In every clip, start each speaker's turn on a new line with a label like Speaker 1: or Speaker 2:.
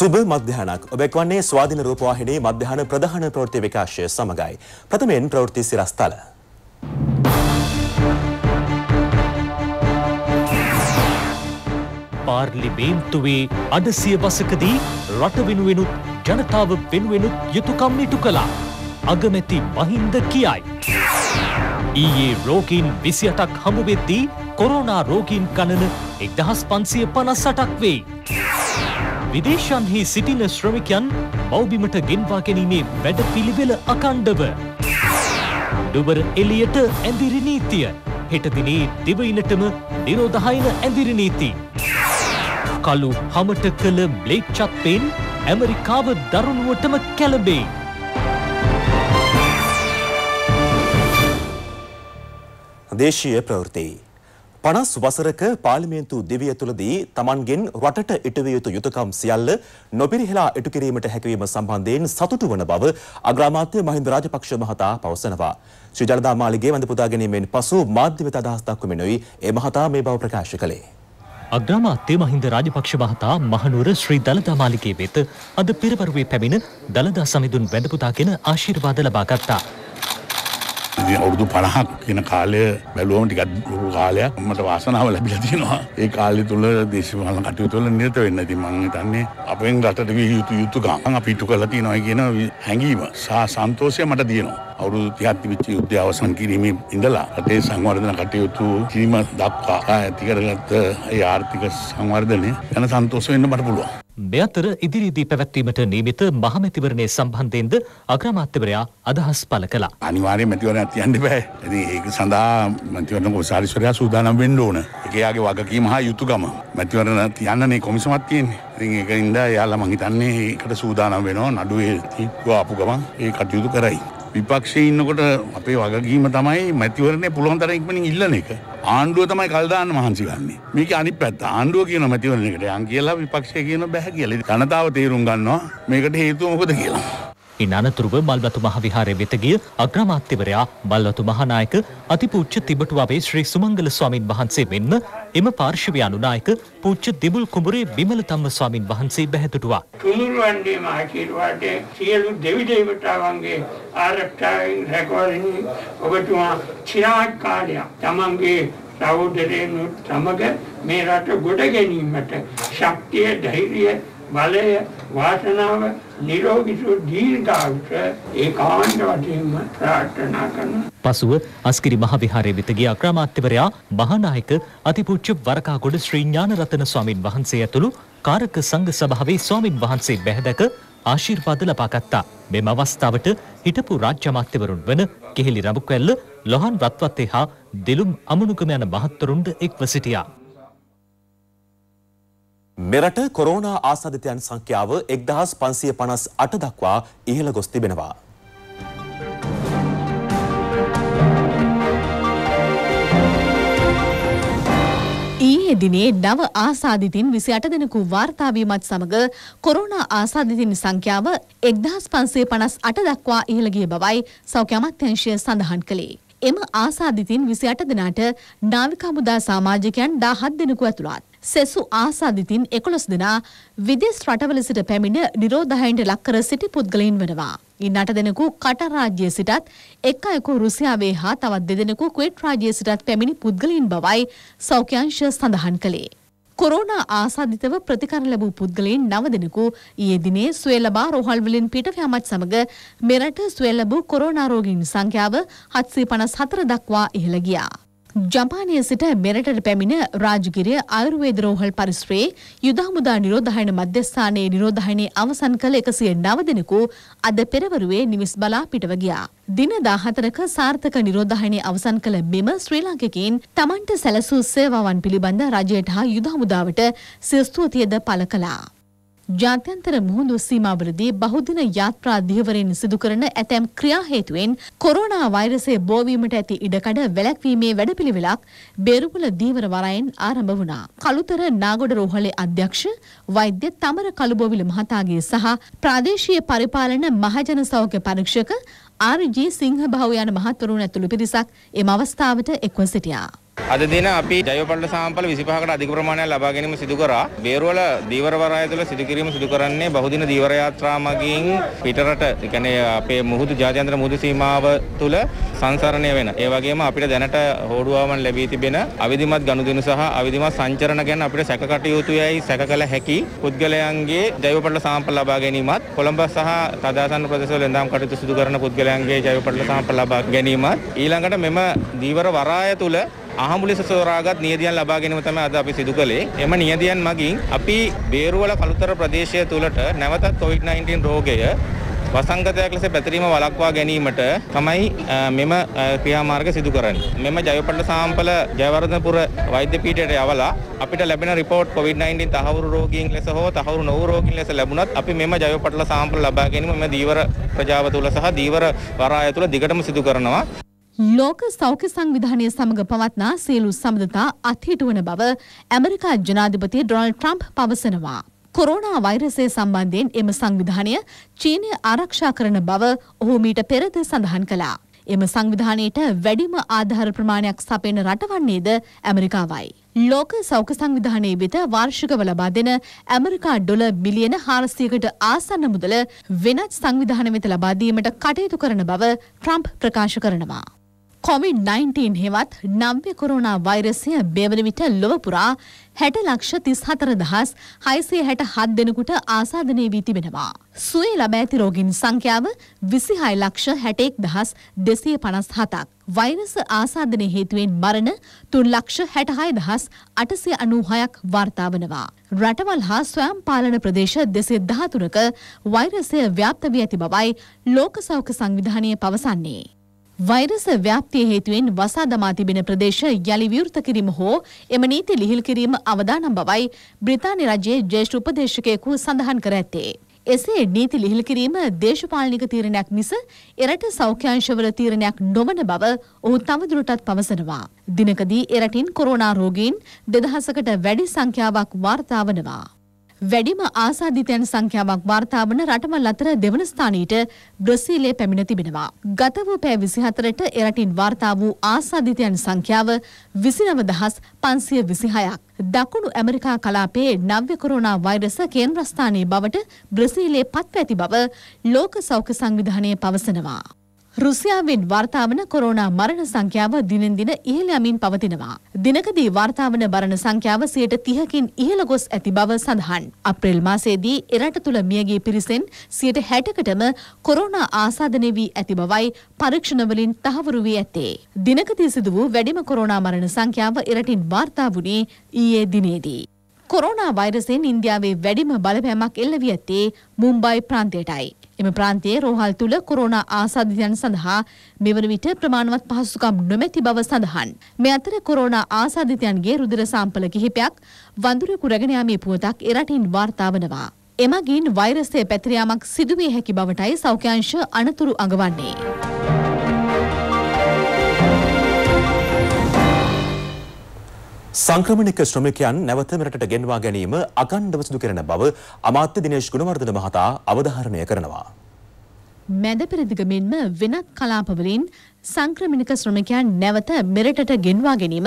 Speaker 1: සුබ මධ්‍යහනක් ඔබෙක් වන්නේ ස්වාධීන රූපවාහිනී මධ්‍යහන ප්‍රධාන ප්‍රවෘත්ති විකාශය සමගයි. ප්‍රථමයෙන් ප්‍රවෘත්ති සිරස්තල.
Speaker 2: පාර්ලිමේන්තුවේ අඩසිය බසකදී රට වෙනුවෙනුත් ජනතාව වෙනුවෙනුත් යුතුකම් ඉටු කළා. අගමැති මහින්ද කියයි. ඊයේ රෝගීන් විසි අටක් හමුවෙද්දී කොරෝනා රෝගීන් ගණන එක්දහස් පන්සිය පනස් අටක් වෙයි. විදේශන්හි සිටින ශ්‍රමිකයන් මවබිමට ගෙන්වා ගැනීමේ වැඩ පිළිවෙල අකණ්ඩව. ඩුවර එලියට ඇඳිරිනීතිය හෙටදිනේ දෙවයිනටම නිරෝධහයන ඇඳිරිනීති. කලු හමට කළ බ්ලේක්්චත්පෙන් ඇමරිකාව දරුණුවටම කැලබේ.
Speaker 1: දේශීය ප්‍රවෘතියි. පනස් වසරක පාර්ලිමේන්තු දිවිය තුළදී තමන්ගෙන් රටට ඉටවිය යුතු යුතුකම් සියල්ල නොපිරිහෙලා ඉටු කිරීමට හැකිවීම සම්බන්ධයෙන් සතුටු වන බව අග්‍රාමාත්‍ය මහින්ද රාජපක්ෂ මහතා පවසනවා. ශ්‍රී ජනතා මාලිගයේ වඳ පුදා ගැනීමෙන් පසු මාධ්‍ය වෙත අදහස් දක්වමිනුයි ඒ මහතා මේ බව ප්‍රකාශ කළේ.
Speaker 2: අග්‍රාමාත්‍ය මහින්ද රාජපක්ෂ මහතා මහනුවර ශ්‍රී දළදා මාලිගයේ වෙත අද පෙරවරුවේ පැමිණ දළදා සමිඳුන් වැඳ පුදාගෙන ආශිර්වාද ලබා ගත්තා.
Speaker 1: ඉති අවුරුදු පණහක් කියන කාලය බැලුවම ටිකත් දුරු කාලයක් මට වාසනාව ලැබිලා තියෙනවා ඒ කාලය තුළ දේශපාලන කටයුතුවල නිරත වෙන්න ඉතින් මං හිතන්නේ අපෙන් රටට විය යුතු යුතු ගමන් අපි ඉටු කරලා තියෙනවා කියන හැඟීම සහ සන්තෝෂය මට තියෙනවා අවුරුදු තිහක් තිබිච්ච යුද්ධය අවසන් කිරීමේ ඉඳලා රටේ සංවර්ධන කටයුතු කිරීම දක්වා ඇති කරගත්ත ඒ ආර්ථික සංවර්ධනය ගැන සන්තෝෂ
Speaker 2: වෙන්න මට පුළුවන්. මේ අතර ඉදිරියේදී පැවැත්වීමට නියමිත මහමැතිවරණය සම්බන්ධයෙන්ද
Speaker 1: අග්‍රාමාත්‍යවරයා අදහස් පළ කළා. අනිවාර්යෙන් මැතිවරණයක් තියන්න බෑ. ඉතින් ඒක සඳහා මැතිවරණ කොමසාරිස්වරයා සූදානම් වෙන්න ඕන. ඒක යාගේ වගකීම හා යුතුයකම. මැතිවරණ තියන්නනේ කොමිසමක් තියෙන්නේ. ඉතින් ඒකින්ද යාලා මං හිතන්නේ ඒකට සූදානම් වෙනවා නඩුවේ තීත්ව ආපු ගමන් ඒ කටයුතු කරයි. විපක්ෂයේ ඉන්නකොට අපේ වගකීම තමයි මැතිවරණය පුළුවන් තරම් ඉක්මනින් ඉල්ලන එක. ආණ්ඩුව තමයි කල් දාන්න මහන්සි ගන්නෙ. මේක අනිත් පැත්ත. ආණ්ඩුව කියන මැතිවරණයකට යන් කියලා විපක්ෂය කියන බෑ කියලා. ජනතාව තේරුම් ගන්නවා මේකට හේතුව මොකද කියලා. ඉන් අනතුරුව
Speaker 2: බල්වතු මහ විහාරය වෙත ගිය අග්‍රාමාත්‍යවරයා බල්වතු මහානායක අතිපූජ්‍ය තිබටුවාවේ ශ්‍රී සුමංගල ස්වාමින් වහන්සේ මෙන්ම එම පාර්ශවය අනුනායක පූජ්‍ය දිබුල් කුඹුරේ විමල තම්ම ස්වාමින් වහන්සේ බැහැතුටුවා.
Speaker 3: තුනුරුවන්ගේ මහකිරුවාට සියලු දෙවි දෙවිතාවන්ගේ ආරක්ෂාවෙන් රැකවරණින් ඔබතුමා චිරාත් කාලයක් තමන්ගේ සහෝදරයනුත් සමග මේ රට ගොඩ ගැනීමට ශක්තිය ධෛර්යය බලය වාසනාව නිරෝගී දීර්ඝායුෂ ඒකාන්ත වශයෙන්ම ප්‍රාර්ථනා කරනවා.
Speaker 2: පසුව අස්කිරි මහ විහාරයේ වෙත ගිය අග්‍රාමාත්‍යවරයා මහානායක අතිපූජ්‍ය වරකාගොඩ ශ්‍රී ඥානරතන ස්වාමින් වහන්සේ ඇතුළු කාරක සංඝ සභාවේ ස්වාමින් වහන්සේ බැහැදක ආශිර්වාද ලබා ගත්තා. මෙම අවස්ථාවට හිටපු රාජ්‍ය අමාත්‍යවරුන් වන කෙහෙලි රඹුකැල්ල ලොහන් රත්වත්තේ හා දෙලුම්
Speaker 1: අමනුගම යන මහත්වරුන්ද එක්ව සිටියා. මෙරට කොරෝනා ආසාධිතයන් සංඛ්‍යාව එක්දහස් පන්සිය පනස් අට දක්වා ඉහළ ගොස් තිබෙනවා.
Speaker 4: ඊයේ දිනේ නව ආසාධිතින් 28 දෙනෙකු වාර්තාවීමත් සමග කොරෝනා ආසාධිතින් සංඛ්‍යාව 1558 දක්වා ඉහළ ගිය බවයි සෞඛ්‍ය අමාත්‍යාංශය සඳහන් කළේ. එම ආසාධිතින් 28 දෙනාට නාවික හමුදා සමාජිකයන් 17 දෙනෙකු ඇතුළත්. සෙසු ආසාධිතින් එකොළොස් දෙනා විදෙස් රටවල සිට පැමිණ නිරෝධහයින්ට ලක්කර සිටි පුද්ගලයින් වෙනවා. ඉන් අට දෙනෙකු කට රාජ්‍යය සිටත් එක් අයකු රුසියාවේ හා තවත් දෙදෙනෙකු කුවෙට් රාජ්‍යය සිටත් පැමිණි පුද්ගලයින් බවයි සෞඛ්‍යංශ සඳහන් කළේ. කොරෝණ ආසාධිතව ප්‍රතිකර ලැබූ පුද්ගලයින් නව දෙනෙකු ඊයේ දිනේ ස්වේලබා රෝහල්වලින් පිටවයාමත් සමග මෙරට ස්වේලබූ කොරෝනා රෝගීන් සංඛ්‍යාව 754 දක්වා ඉහළ ගියා. ජපානය සිට මෙරටට පැමිණ රාජගිරය අයුර්වේද රෝහල් පරිශ්‍රයේ යුදහමුදා නිරෝධහයන මධ්‍යස්ථානයේ නිරෝධහයනේ අවසන් කළ එකසිය නව දෙනෙකු අද පෙරවරුවේ නිවිස් බලා පිටව ගියා. දින දාහතරක සාර්ථක නිරෝධහයනේ අවසන් කළ මෙම ශ්‍රී ලංකකින් තමන්ට සැලසූ සේවාවන් පිළිබඳ රජයට හා යුදහමුදාවට සිස්තුතියද පළ කලා. ජාත්‍යන්තර මුහුදු සීමාවලදී බහුදින යාත්‍රා දියවරෙන් සිදු කරන ඇතැම් ක්‍රියා හේතුවෙන් කොරෝනා වෛරසය බෝවීමට ඇති ඉඩකඩ වැළැක්වීමේ වැඩපිළිවෙලක් බේරුවල දීවර වරයෙන් ආරම්භ වුණා. කළුතර නාගොඩ රෝහලේ අධ්‍යක්ෂ වෛද්‍ය තමර කළුබොවිල මහතාගේ සහ ප්‍රාදේශීය පරිපාලන මහජන සෞඛ්‍ය පරීක්ෂක ආර්.ජී. සිංහභාව යන මහත්වරුන් ඇතුළු පිරිසක් එම අවස්ථාවට එක්ව සිටියා.
Speaker 3: අද දින අපි ජයවපල්ල සාම්පල 25කට අධික ප්‍රමාණයක් ලබා ගැනීම සිදු කරා. බේරුවල දීවර වරාය තුළ සිදු කිරීම සිදු කරන්නේ බහුදින දීවර යාත්‍රා මගින් පිටරට, ඒ කියන්නේ අපේ මුහුදු ජාත්‍යන්තර මුහුදු සීමාව තුළ සංසරණය වෙන. ඒ වගේම අපිට දැනට හෝඩුවාවන් ලැබී තිබෙන අවිධිමත් ගනුදෙනු සහ අවිධිමත් සංචරණ ගැන අපිට සැකකටයුතු යයි සැක කළ හැකි පුද්ගලයන්ගේ ජයවපල්ල සාම්පල ලබා ගැනීමත් කොළඹ සහ තදාසන්න ප්‍රදේශවල එඳාම් කටයුතු සිදු කරන පුද්ගලයන්ගේ ජයවපල්ල සාම්පල ලබා ගැනීමත් ඊළඟට මෙම දීවර වරාය තුළ අහඹු ලෙස සොරාගත් නියදියන් ලබා ගැනීම තමයි අද අපි සිදු කළේ. එම නියදියන් මගින් අපි බේරුවල කළුතර ප්‍රදේශය තුලට නැවතත් COVID-19 රෝගය වසංගතයක් ලෙස පැතිරීම වළක්වා ගැනීමට තමයි මෙම ක්‍රියාමාර්ග සිදු කරන්නේ. මෙම ජයපණ්ඩ සාම්පල ජයවර්ධනපුර වෛද්‍ය පීඨයට යවලා අපිට ලැබෙන රිපෝට් COVID-19 තහවුරු රෝගීන් ලෙස හෝ තහවුරු නොවු රෝගීන් ලෙස ලැබුණත් අපි මෙම ජයපණ්ඩ සාම්පල ලබා ගැනීම මෙම දීවර ප්‍රජාව තුල සහ දීවර වරාය තුල දිගටම සිදු කරනවා.
Speaker 4: ලෝක සෞඛ්‍ය සංවිධානය සමඟ පවත්නා සියලු සබඳතා අත්හිටුවන බව ඇමරිකා ජනාධිපති ඩොනල්ඩ් ට්‍රම්ප් පවසනවා. කොරෝනා වෛරසය සම්බන්ධයෙන් එම සංවිධානය චීනය ආරක්ෂා කරන බව ඔහු මීට පෙරද සඳහන් කළා. එම සංවිධානයට වැඩිම ආධාර ප්‍රමාණයක් සපයන රටවන්නේද ඇමරිකාවයි. ලෝක සෞඛ්‍ය සංවිධානයේ වෙත වාර්ෂිකව ලබා දෙන ඇමරිකා ඩොල බිලියන 400කට ආසන්න මුදල වෙනත් සංවිධාන වෙත ලබා දීමට කටයුතු කරන බව ට්‍රම්ප් ප්‍රකාශ කරනවා. කොවිD-19 හෙවත් නව්‍ය කොරෝනා වෛරසය බෙවන විට ලොව පුරා 60 ලක්ෂ 34667 දෙනෙකුට ආසාදනය වී තිබෙනවා. සුවය ලබා ඇති රෝගීන් සංඛ්‍යාව 26 ලක්ෂ 61257ක්. වෛරස ආසාදනය හේතුවෙන් මරණ 3 ලක්ෂ 66896ක් වාර්තා වනවා. රටවල් හා ස්වයං පාලන ප්‍රදේශ 213ක වෛරසය ව්‍යාප්ත වී ඇති බවයි ලෝක සෞඛ්‍ය සංවිධානය පවසන්නේ. වෛරස ව්‍යාප්තිය හේතුවෙන් වසා දමා තිබෙන ප්‍රදේශ යළි විවෘත කිරීම හෝ එම නීති ලිහිල් කිරීම අවදානම් බවයි බ්‍රිතාන්‍ය රජයේ ජ්‍යෙෂ්ඨ උපදේශකයෙකු සඳහන් කර ඇත්තේ. එසේ නීති ලිහිල් කිරීම දේශපාලනික තීරණයක් මිස එරට සෞඛ්‍යංශවල තීරණයක් නොවන බව ඔහු තවදුරටත් පවසනවා. දිනකදී එරටින් කොරෝනා රෝගීන් 2000කට වැඩි සංඛ්‍යාවක් වාර්තා වනවා. වැඩිම ආසාධිතයන් සංඛ්‍යාවක් වාර්තා වන රටවල් අතර දෙවන ස්ථානීට බ්‍රසීලය පැමිණ තිබෙනවා. ගත වූ පෑ විසිහතරට එරටින් වාර්තා වූ ආසාධිතයන් සංඛ්‍යාව විසිනව දහස් පන්සිය විසිහයක්. දකුණු ඇමරිකා කලාපයේ නව්‍ය කොරෝනා වෛරස කේන්ද්‍රස්ථානයේ බවට බ්‍රසීලයේ පත්ව ඇති බව ලෝක සෞඛ්‍ය සංවිධානය පවසනවා. රුසියාවෙන් වාර්තාාවන කොරෝනා මරණ සංඛ්‍යාව දිනෙන් දින ඉහළ යමින් පවතිනවා. දිනකදී වාර්තාාවන මරණ සංඛ්‍යාව සියයට තිහකින් ඉහළ ගොස් ඇති බව සඳහන්. අප්‍රේල් මාසේදී එරට තුළ මියගේ පිරිසෙන් සියයට හැටකටම කොරෝනා ආසාධනය වී ඇති බවයි පරීක්ෂණවලින් තහවුරු වී ඇත්තේ. දිනකදී සිදු වූ වැඩිම කොරෝනා මරණ සංඛ්‍යාව එරටින් වාර්තා වුණේ ඊයේ දිනේදී. කොරෝනා වෛරසයෙන් ඉන්දියාවේ වැඩිම බලපෑමක් එල්ල වී ඇත්තේ මුම්බයි ප්‍රාන්තයටයි. එම ප්‍රාන්තයේ රෝහල් තුළ කොරෝනා ආසාධිතයන් සඳහා මෙවර විට ප්‍රමාණවත් පහසුකම් නොමැති බව සඳහන්. මේ අතර කොරෝනා ආසාධිතයන්ගේ රුධිර සාම්පල කිහිපයක් වඳුර කුරගෙන යාමේ පුවතක් එරටින් වාර්තා වනවා. එමගින් වෛරසය පැතිර යාමක් සිදුවේ හැකි බවටයි සෞඛ්‍යාංශ අනතුරු අඟවන්නේ.
Speaker 1: සංක්‍රමණික ශ්‍රමිකයන් නැවත මෙරටට ගෙන්වා ගැනීම අකණ්ඩව සිදු කරන බව අමාත්‍ය දිනේෂ් ගුණවර්ධන මහතා අවධාරණය කරනවා.
Speaker 4: මැද පෙරදිග මෙන්ම වෙනත් කලාපවලින් සංක්‍රමණික ශ්‍රමිකයන් නැවත මෙරටට ගෙන්වා ගැනීම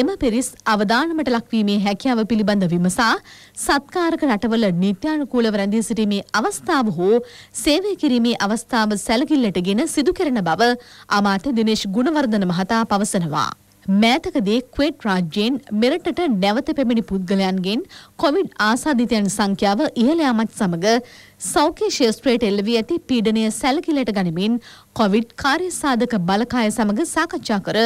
Speaker 4: එම පිරිස් අවදානමට ලක්වීමේ හැකියාව පිළිබඳ විමසා සත්කාරක රටවල නිත්‍යානුකූලව රැඳී සිටීමේ අවස්ථාව හෝ සේවය කිරීමේ අවස්ථාව සැලකිල්ලට ගෙන සිදු කරන බව අමාත්‍ය දිනේෂ් ගුණවර්ධන මහතා පවසනවා. මෑතකදී ක්වේට් රාජ්‍යයෙන් මෙරටට නැවත පැමිණි පුද්ගලයන්ගෙන් කොවිඩ් ආසාධිතයන් සංඛ්‍යාව ඉහළ යාමත් සමග සෞඛ්‍ය ශේෂ්ත්‍රයට එල්ලවී ඇති පීඩනය සැලකිලට ගනිමින් කොවිඩ් කාර්යසාධක බලකාය සමග සාකච්ඡා කර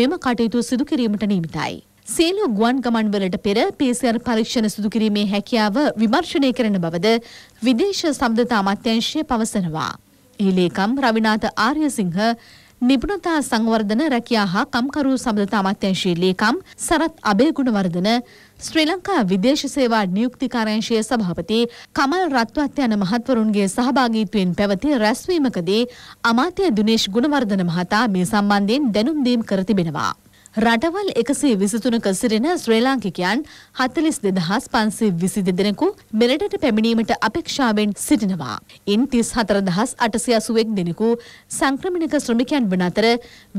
Speaker 4: මෙම කටයුතු සිදු කිරීමට නියමිතයි. සියලු ගුවන් ගමන්වලට පෙර PCR පරීක්ෂණ සිදු කිරීමේ හැකියාව විමර්ශනය කරන බවද විදේශ සබඳතා අමාත්‍යංශය පවසනවා. ඒ ලේකම් රවිනාත ආර්යසිංහ නිපුණතා සංවර්ධන රැකියා හා කම්කරු සබඳතා අමාත්‍යංශයේ ලේකම් සරත් අබේගුණවර්ධන ශ්‍රී ලංකා විදේශ සේවා නියුක්ති කාර්යාංශයේ සභාපති කමල් රත්වත් යන මහත්වරුන්ගේ සහභාගීත්වයෙන් පැවති රැස්වීමකදී අමාත්‍ය දුනේෂ් ගුණවර්ධන මහතා මේ සම්බන්ධයෙන් දැනුම් දීම් කර තිබෙනවා. රටවල් එකසේ විසිතුනක සිරෙන ශ්‍රී ලාංකිකයන් හතලිස් දෙදහස් පන්සේ විසි දෙදෙනෙකු මෙරටට පැමිණීමට අපේක්ෂාවෙන් සිටිනවා. ඉන් තිස් හතරදහස් අටසියසුවෙක් දෙනෙකු සංක්‍රමිණක ශ්‍රමිකයන් වන අතර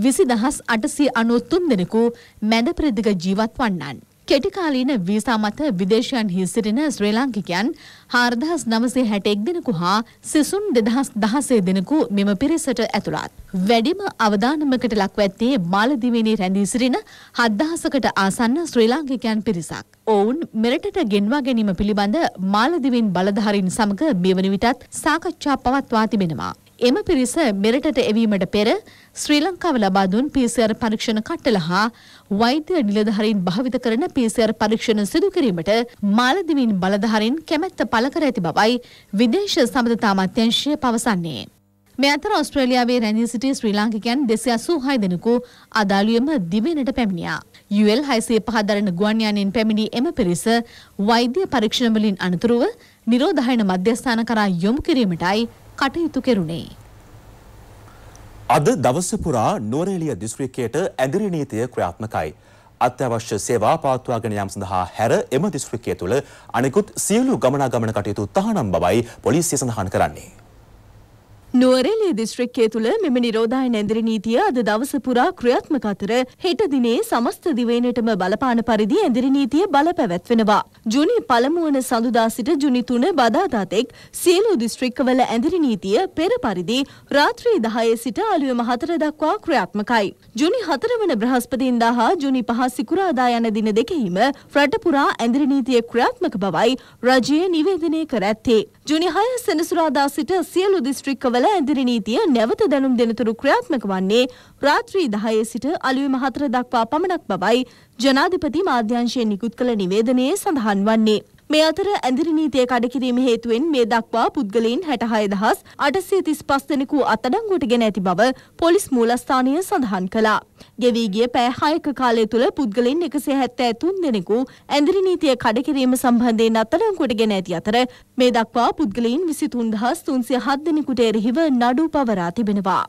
Speaker 4: විසි දහස් අටසිය අනුත්තුන් දෙනෙකු මැද ප්‍රදිග ජීවත් වන්නන්. කෙටිකාලීන වීසා මත විදේශයන් හිසිරෙන ශ්‍රී ලාංකිකයන් හාර්දහස් නවසේ හැටෙක් දෙනෙකු හා සිසුන් දෙදහස් දහසේ දෙනෙකු මෙම පිරිසට ඇතුළත්. වැඩිම අවධානමකට ලක්ව ඇත්තේ මාලදිවනී රැඳී සිරින හත්දහසකට ආසන්න ශ්‍රී ලාංකිකයන් පිරිසක්. ඔවුන් මෙරටට ගෙන්වා ගැනීම පිළිබඳ මාලදිවින් බලධහරින් සමඟ මෙවනි විටත් සාකච්ඡා පවත්වා තිබෙනවා. එම පිරිස මෙරටට එවීමට පෙර ශ්‍රී ලංකාව ලබා දුන් PCR පරීක්ෂණ කට්ටල හා වෛද්‍ය නිලධාරීන් භාවිත කරන PCR පරීක්ෂණ සිදු කිරීමට මාලදිවයින් බලධාරීන් කැමැත්ත පළ කර ඇති බවයි විදේශ සබඳතා අමාත්‍යාංශය පවසන්නේ. මේ අතර ඔස්ට්‍රේලියාවේ රැඳී සිටි ශ්‍රී ලාංකිකයන් 286 දෙනෙකු අදාළුවේම දිවෙනට පැමිණියා. UL 605 දරන ගුවන් යානයෙන් පැමිණි එම පිරිස වෛද්‍ය පරීක්ෂණ වලින් අනතුරුව නිරෝධායන මධ්‍යස්ථාන කරා යොමු කිරීමටයි කටයුතු කෙරුණේ.
Speaker 1: අද දවස පුරා නුවරඑළිය දිස්ත්‍රික්කයට ඇඳිරි නීතිය ක්‍රියාත්මකයි. අත්‍යවශ්‍ය සේවා පවත්වාගෙන යාම සඳහා හැර එම දිස්ත්‍රික්කය තුළ අනෙකුත් සියලු ගමනාගමන කටයුතු තහනම් බවයි පොලිසිය සඳහන් කරන්නේ.
Speaker 5: නුවරඑළිය දිස්ත්‍රික්කය තුළ මෙම නිරෝධායන ඇඳිරි නීතිය අද දවස පුරා ක්‍රියාත්මක අතර හෙට දිනේ සමස්ත දිවයිනටම බලපාන පරිදි ඇඳිරි නීතිය බලපැවැත්වෙනවා. ජුනි පළමුවන සඳුදා සිට ජුනි තුන බදාදා තෙක් සියලු දිස්ත්‍රික්කවල ඇඳිරි නීතිය පෙර පරිදි රාත්‍රී 10 සිට අලුයම 4 දක්වා ක්‍රියාත්මකයි. ජුනි 4 වන බ්‍රහස්පතින්දා හා ජුනි 5 සිකුරාදා යන දින දෙකෙහිම රට පුරා ඇඳිරි නීතිය ක්‍රියාත්මක බවයි රජය නිවේදනය කර ඇත්තේ. ජුනි 6 සෙනසුරාදා සිට සියලු දිස්ත්‍රික්කවල කළ ඇදිරි නීතිය නැවත දැනුම් දෙනතුරු ක්‍රියාත්මක වන්නේ රාත්‍රී 10 සිට අලුයම 4 දක්වා පමණක් බවයි ජනාධිපති මාධ්‍යංශයෙන් නිකුත් කළ නිවේදනයේ සඳහන් වන්නේ. මේ අතර ඇඳිරි නීතිය කඩකිරීම හේතුවෙන් මේ දක්වා පුද්ගලයන් 66835 දෙනෙකු අත්අඩංගුවට ගෙන ඇති බව පොලිස් මූලස්ථානය සඳහන් කළා. ගෙවී ගිය පැය 6ක කාලය තුල පුද්ගලයන් 173 දෙනෙකු ඇඳිරි නීතිය කඩකිරීම සම්බන්ධයෙන් අත්අඩංගුවට ගෙන ඇති අතර මේ දක්වා පුද්ගලයන් 23307 දෙනෙකුට එරෙහිව නඩු පවරා තිබෙනවා.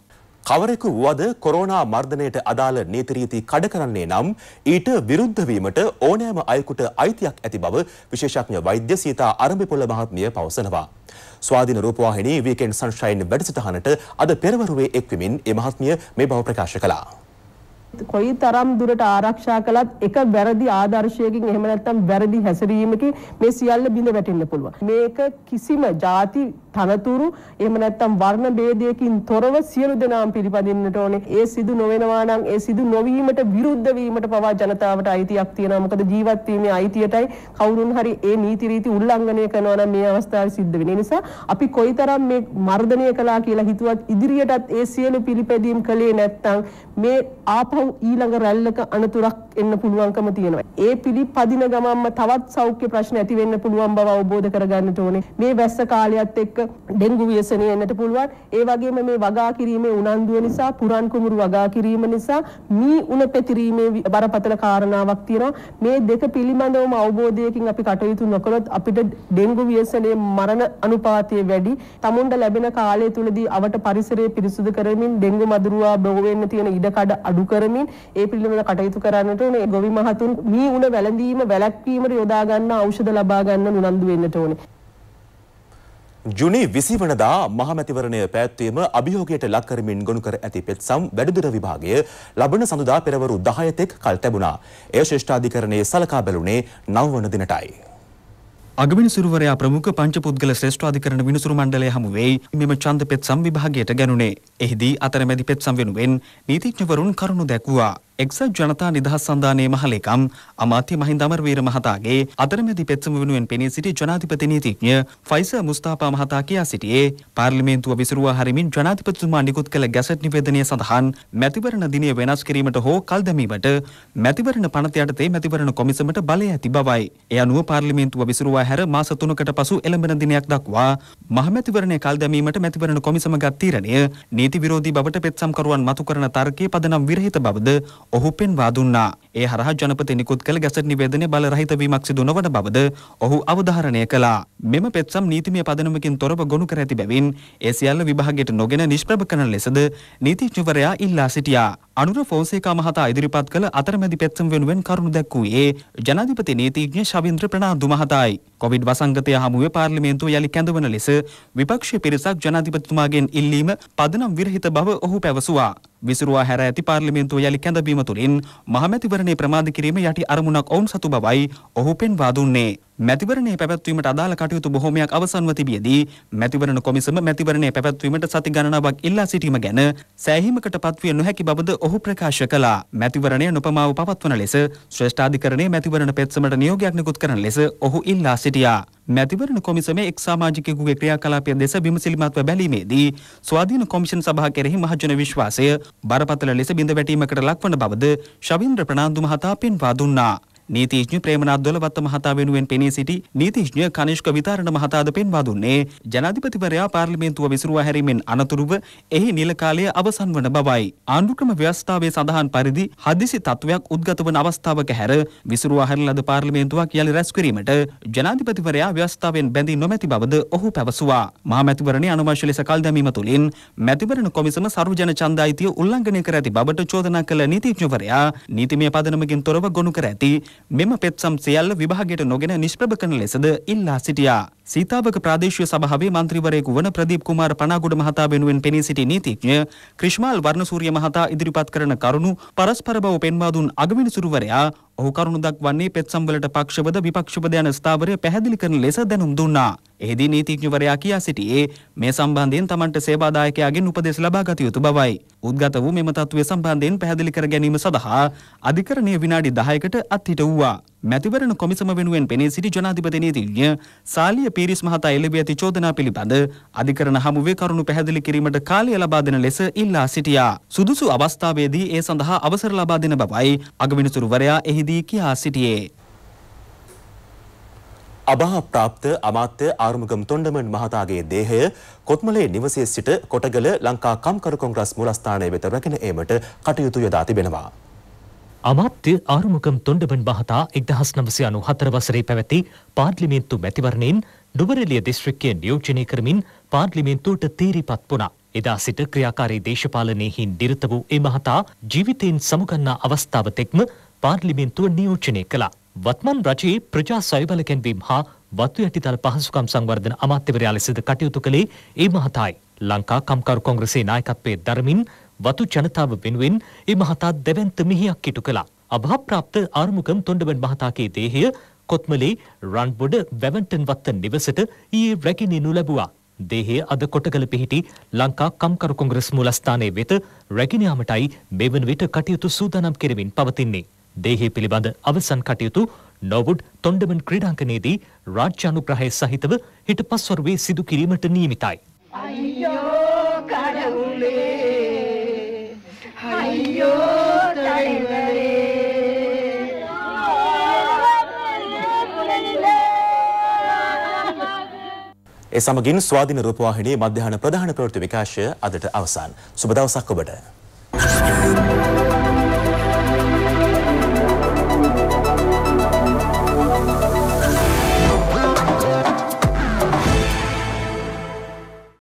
Speaker 1: කවරෙකු වුවද කොරෝනා මර්ධනයට අදාළ නීති රීති කඩ කරන්නේ නම් ඊට විරුද්ධ වීමට ඕනෑම අයෙකුට අයිතියක් ඇති බව විශේෂඥ වෛද්‍ය සීතා අරඹිපොළ මහත්මිය පවසනවා. ස්වාධීන රූපවාහිනී වීකෙන්ඩ් සන්ෂයින් වැඩසටහනට අද පෙරවරුවේ එක්වමින් ඒ මහත්මිය මේ බව ප්‍රකාශ කළා.
Speaker 6: කොයි තරම් දුරට ආරක්ෂා කළත් එක වැරදි ආදර්ශයකින් එහෙම නැත්නම් වැරදි හැසිරීමකින් මේ සියල්ල බිඳ වැටෙන්න පුළුවන්. මේක කිසිම ಜಾති තනතුරු එහෙම නැත්නම් වර්ණ ભેදයකින් තොරව සියලු දෙනාම පිළිපදින්නට ඕනේ. ඒ සිදු නොවෙනවා නම් ඒ සිදු නොවීමට විරුද්ධ වීමට පවා ජනතාවට අයිතියක් තියෙනවා. මොකද ජීවත් වීමේ අයිතියටයි කවුරුන් හරි ඒ නීති රීති උල්ලංඝනය කරනවා නම් මේ අවස්ථාවේ සිද්ධ වෙන නිසා අපි කොයිතරම් මේ මර්ධනය කළා කියලා හිතුවත් ඉදිරියටත් ඒ සියලු පිළිපැදීම් කළේ නැත්නම් මේ ආපහු ඊළඟ රැල්ලක අනතුරක් එන්න පුළුවන්කම තියෙනවා. ඒ පිළිපදින ගමන්ම තවත් සෞඛ්‍ය ප්‍රශ්න ඇති වෙන්න පුළුවන් බව අවබෝධ කරගන්නට ඕනේ. මේ වැස්ස කාලයත් එක්ක ඩෙන්ගු ව්‍යසනය එන්නට පුළුවන්. ඒ වගේම මේ වගා කිරීමේ උනන්දුව නිසා පුරන් කුමරු වගා කිරීම නිසා මී උණ පෙතිරීමේ බරපතල කාරණාවක් තියෙනවා. මේ දෙක පිළිබඳවම අවබෝධයකින් අපි කටයුතු නොකළොත් අපිට ඩෙන්ගු ව්‍යසනයේ මරණ අනුපාතය වැඩි. තමුන්ට ලැබෙන කාලය තුලදී අවට පරිසරය පිරිසුදු කරමින් ඩෙන්ගු මදුරුවා බොහෝ වෙන්න තියෙන ඉඩ කඩ අඩු කරමින් ඒ පිළිබඳව කටයුතු කරන්නට ඕනේ. ගොවි මහතුන් මී උණ වැළඳීම වැළැක්වීමට යොදා ගන්න ඖෂධ ලබා ගන්න උනන්දු වෙන්නට ඕනේ.
Speaker 1: ජුනි විසිවනදා මහමැතිවරණය පැත්වීම අභියෝගයට ලක්කරමින් ගොුණු කර ඇති පෙත්සම් වැඩදුර විභාගය ලබන සඳුදා පෙරවරු දහයතෙක් කල් තැබුණා. ඒ ශේෂ්ඨාධිකරණය සලකා බැලුණේ නවවන දිනටයි.
Speaker 7: අගමිනි සිරුවරයා ප්‍රමුඛ පංචපුද්ගල ශ්‍රේෂ්ඨාධිකරණ විනිසුරු මණ්ඩලය හමු වෙයි මෙම ඡන්ද පෙත්සම් විභාගයට ගැනුණේ. එහිදී අතරමැදි පෙත්සම් වෙනුවෙන් නීතිඥවරුන් කරුණු දැක්වුවා. එක්සත් ජනතා නිදහස් සන්ධානයේ මහලේකම් අමාත්‍ය මහින්ද අමරවීර මහතාගේ අතරමැදි පෙත්සම වෙනුවෙන් පෙනී සිටි ජනාධිපති නීතිඥ ෆයිස මුස්තාපා මහතා කියා සිටියේ පාර්ලිමේන්තුව විසිරුවා හරිමින් ජනාධිපතිතුමා නිකුත් කළ ගැසට් නිවේදනය සඳහන් මැතිවරණ දිනය වෙනස් කිරීමට හෝ කල් දැමීමට මැතිවරණ පනත යටතේ මැතිවරණ කොමිසමට බලය ඇති බවයි. එය අනුව පාර්ලිමේන්තුව විසිරුවා හැර මාස 3කට පසු එළඹෙන දිනයක් දක්වා මහමැතිවරණය කල් දැමීමට මැතිවරණ කොමිසම ගත් තීරණය නීති විරෝධී බවට පෙත්සම්කරුවන් මතු කරන තර්කයේ පදනම් විරහිත බවද ඔහු පෙන්වා දුන්නා. ඒ හරහා ජනපති නිකුත් කළ ගැසට් නිවේදනයේ බල රහිත වීමක් සිදු නොවන බවද ඔහු අවධාරණය කළා. මෙම පෙත්සම් නීතිමය පදනමකින් තොරව ගොනු කර ඇති බැවින් ඒ සියල්ල විභාගයට නොගෙන නිෂ්ප්‍රභ කරන ලෙසද නීතිඥවරයා ඉල්ලා සිටියා. අනුර ෆෝන්සේකා මහතා ඉදිරිපත් කළ අතරමැදි පෙත්සම් වෙනුවෙන් කරුණු දැක්වූයේ ජනාධිපති නීතිඥ ශවින්ද්‍ර ප්‍රනාන්දු මහතායි. කොවිඩ් වසංගතය හමුවේ පාර්ලිමේන්තුව යළි කැඳවන ලෙස විපක්ෂ පිරිසක් ජනාධිපතිතුමාගෙන් ඉල්ලීම පදනම් විරහිත බව ඔහු පැවසුවා. විසිරුවා හැර ඇති පාර්ලිමේන්තුව යළි කැඳවීම තුළින් මහමැතිවරණේ ප්‍රමාද කිරීම යටි අරමුණක් ඔවුන් සතු බවයි ඔහු පෙන්වා දුන්නේ. මැතිවරණයේ පැවැත්වීමට අදාළ කටයුතු බොහෝමයක් අවසන්ව තිබියදී මැතිවරණ කොමිසම මැතිවරණයේ පැවැත්වීමට සති ගණනාවක් ඉල්ලා සිටීම ගැන සෑහීමකට පත්විය නොහැකි බවද ඔහු ප්‍රකාශ කළා. මැතිවරණය නොපමාව පවත්වන ලෙස ශ්‍රේෂ්ඨාධිකරණයේ මැතිවරණ පෙත්සමට නියෝගයක් නිකුත් කරන ලෙස ඔහු ඉල්ලා සිටියා. මැතිවරණ කොමිසමේ එක් සමාජිකයෙකුගේ ක්‍රියාකලාපය දෙස විමසිලිමත්ව බැලීමේදී ස්වාධීන කොමිෂන් සභා කෙරෙහි මහජන විශ්වාසය බරපතල ලෙස බිඳ වැටීමකට ලක්වන බවද ශවින්ද්‍ර ප්‍රනාන්දු මහතා පෙන්වා දුන්නා. නීතිඥ ප්‍රේමනාත් දොළවත්ත මහතා වෙනුවෙන් පෙනී සිටි නීතිඥ කනිෂ්ක විතාරණ මහතාද පෙන්වා දුන්නේ ජනාධිපතිවරයා පාර්ලිමේන්තුව විසිරුවා හැරීමෙන් අනතුරුව එහි නිල කාලය අවසන් වන බවයි. ආණ්ඩුක්‍රම ව්‍යවස්ථාවේ සඳහන් පරිදි හදිසි තත්ත්වයක් උද්ගත වන අවස්ථාවක හැර විසිරුවා හැරන ලද පාර්ලිමේන්තුවක් යළි රැස් කිරීමට ජනාධිපතිවරයා ව්‍යවස්ථාවෙන් බැඳී නොමැති බවද ඔහු පැවසුවා. මහමැතිවරණේ අනුවශ්‍ය ලෙස කල් දැමීම තුළින් මැතිවරණ කොමිසම සර්වජන ඡන්දායිතිය උල්ලංඝනය කර ඇති බවට චෝදනා කළ නීතිඥවරයා නීතිමය පදනමකින් තොරව ගොනු කර ඇති මෙම පෙත්සම් සියල්ල විභාගයට නොගෙන නිෂ්ප්‍රභ කරන ලෙසද ඉල්ලා සිටියා. සීතාවක ප්‍රාදේශීය සභාවේ මන්ත්‍රීවරයෙකු වන ප්‍රදීප් කුමාර් පනාගොඩ මහතා වෙනුවෙන් පෙනී සිටි නීතිඥ ක්‍රිෂ්මාල් වර්ණසූරිය මහතා ඉදිරිපත් කරන කරුණු පරස්පර බව පෙන්වා දුන් අගවිනිසුරුවරයා ඔහු කරුණු දක්වන්නේ පෙත්සම්වලට පක්ෂවද විපක්ෂවද යන ස්ථාවරය පැහැදිලි කරන ලෙස දැනුම් දුන්නා. එහිදී නීතිඥවරයා කියා සිටියේ මේ සම්බන්ධයෙන් Tamanට සේවාදායකයාගෙන් උපදෙස් ලබා ගත යුතු බවයි. උද්ගත වූ මෙම තත්ත්වය සම්බන්ධයෙන් පැහැදිලි කර ගැනීම සඳහා අධිකරණය විනාඩි 10කට අත්හිට වූවා. මැතිවරණ කොමිසම වෙනුවෙන් පෙනී සිටි ජනාධිපති නීතිඥ සාලිය පීරිස් මහතා එළඹ ඇති චෝදනා පිළිබඳ අධිකරණ හමුවේ කරුණු පැහැදිලි කිරීමට කාලය ලබා දෙන ලෙස ඉල්ලා සිටියා. සුදුසු අවස්ථාවේදී ඒ සඳහා අවසර ලබා දෙන බවයි අගවිනිසුරුවරයා
Speaker 1: එහිදී කියා සිටියේ. අභා ප්‍රාප්ත අමාත්‍ය ආරුමුගම් තොණ්ඩමන් මහතාගේ දේහය කොත්මලේ නිවසේ සිට කොටගල ලංකා කම්කරු කොංග්‍රස් මූලස්ථානය වෙත රැගෙන ඒමට කටයුතු යොදා තිබෙනවා.
Speaker 2: අමාත්‍ය ආරුමුකම් තොන්ඩමන් බහතා එක්දහස් නමසය අනු හතර වසරේ පැවැති පාර්ලිමේන්තු මැතිවරණයෙන් ඩුබරෙලිය දිස්ත්‍රික්කය නියෝජනය කරමින් පාර්ලිමේන්තුවට තීරිපත් වුණා. එදා සිට ක්‍රියාකාරී දේශපාලනයෙහි නිරත වූ ඒ මහතා ජීවිතයෙන් සමුගන්නා අවස්ථාව තෙක්ම පාර්ලිමේන්තුව නියෝජනය කළා. වත්මන් රජයේ ප්‍රජා සයබල කැන්වීම හා වතු යටිතල පහසුකම් සංවර්ධන අමාත්‍යවරයා ලෙසද කටයුතු කළේ ඒ මහතායි. ලංකා කම්කරු කොංග්‍රසේ නායකත්වයේ දරමින් වතු ජනතාව වෙනුවෙන් ඒ මහතා දැවැන්ත මිහියක් ඉටු කළා. අභාප්‍රාප්ත ආර්මුකම් තොණ්ඩමන් මහතාගේ දේහය කොත්මලේ රන්බොඩ වැවන්ටන් වත්ත නිවසට ඊයේ රැගෙනිනු ලැබුවා. දේහය අද කොටගල පිහිටි ලංකා කම්කරු කොංග්‍රස් මූලස්ථානයේ වෙත රැගෙන යාමටයි මේ වන විට කටයුතු සූදානම් කෙරමින් පවතින්නේ. දේහය පිළිබඳ අවසන් කටයුතු නොවුඩ් තොණ්ඩමන් ක්‍රීඩාංගණයේදී රාජ්‍ය අනුග්‍රහය සහිතව හිටපස්වරුවේ සිදු කිරීමට නියමිතයි.
Speaker 1: ඒ සමගින් ස්වාධීන රූපවාහිනී මධ්‍යහන ප්‍රධාන ප්‍රවෘත්ති විකාශය අදට අවසන්. සුබ දවසක් ඔබට.